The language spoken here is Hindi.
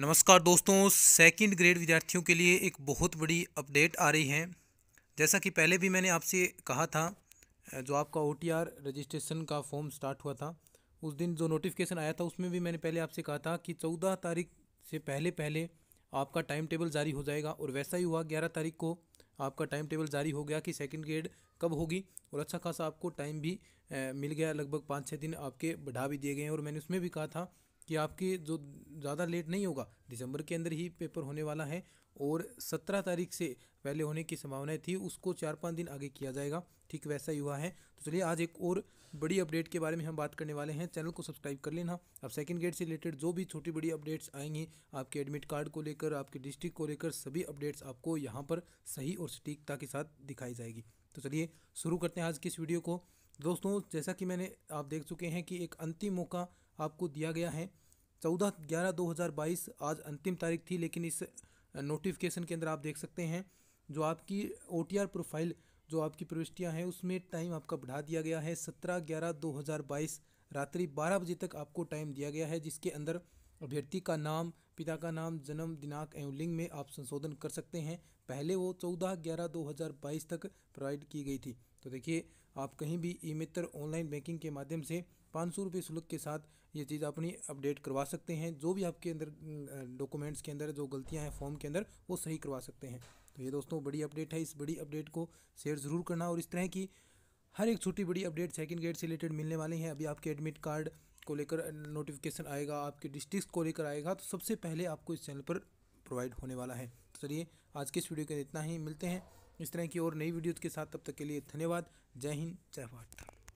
नमस्कार दोस्तों सेकंड ग्रेड विद्यार्थियों के लिए एक बहुत बड़ी अपडेट आ रही है जैसा कि पहले भी मैंने आपसे कहा था जो आपका ओ रजिस्ट्रेशन का फॉर्म स्टार्ट हुआ था उस दिन जो नोटिफिकेशन आया था उसमें भी मैंने पहले आपसे कहा था कि चौदह तारीख से पहले पहले आपका टाइम टेबल जारी हो जाएगा और वैसा ही हुआ ग्यारह तारीख को आपका टाइम टेबल जारी हो गया कि सेकेंड ग्रेड कब होगी और अच्छा खासा आपको टाइम भी मिल गया लगभग पाँच छः दिन आपके बढ़ा भी दिए गए हैं और मैंने उसमें भी कहा था कि आपके जो ज़्यादा लेट नहीं होगा दिसंबर के अंदर ही पेपर होने वाला है और सत्रह तारीख से पहले होने की संभावनाएं थी उसको चार पाँच दिन आगे किया जाएगा ठीक वैसा ही हुआ है तो चलिए आज एक और बड़ी अपडेट के बारे में हम बात करने वाले हैं चैनल को सब्सक्राइब कर लेना अब सेकंड गेट से रिलेटेड जो भी छोटी बड़ी अपडेट्स आएंगी आपके एडमिट कार्ड को लेकर आपके डिस्ट्रिक्ट को लेकर सभी अपडेट्स आपको यहाँ पर सही और सटीकता के साथ दिखाई जाएगी तो चलिए शुरू करते हैं आज की इस वीडियो को दोस्तों जैसा कि मैंने आप देख चुके हैं कि एक अंतिम मौका आपको दिया गया है चौदह ग्यारह दो हज़ार बाईस आज अंतिम तारीख थी लेकिन इस नोटिफिकेशन के अंदर आप देख सकते हैं जो आपकी ओ प्रोफाइल जो आपकी प्रविष्टियाँ हैं उसमें टाइम आपका बढ़ा दिया गया है सत्रह ग्यारह दो हज़ार बाईस रात्रि बारह बजे तक आपको टाइम दिया गया है जिसके अंदर अभ्यर्थी का नाम पिता का नाम जन्म दिनांक एवं लिंग में आप संशोधन कर सकते हैं पहले वो चौदह ग्यारह दो हज़ार बाईस तक प्रोवाइड की गई थी तो देखिए आप कहीं भी ई मित्र ऑनलाइन बैंकिंग के माध्यम से पाँच सौ रुपये शुल्क के साथ ये चीज़ अपनी अपडेट करवा सकते हैं जो भी आपके अंदर डॉक्यूमेंट्स के अंदर जो गलतियाँ हैं फॉर्म के अंदर वो सही करवा सकते हैं तो ये दोस्तों बड़ी अपडेट है इस बड़ी अपडेट को शेयर ज़रूर करना और इस तरह की हर एक छोटी बड़ी अपडेट सेकेंड ग्रेड से रिलेटेड मिलने वाले हैं अभी आपके एडमिट कार्ड को लेकर नोटिफिकेशन आएगा आपके डिस्ट्रिक्स को लेकर आएगा तो सबसे पहले आपको इस चैनल पर प्रोवाइड होने वाला है तो चलिए आज के इस वीडियो के इतना ही मिलते हैं इस तरह की और नई वीडियोज़ के साथ तब तक के लिए धन्यवाद जय हिंद जय भारत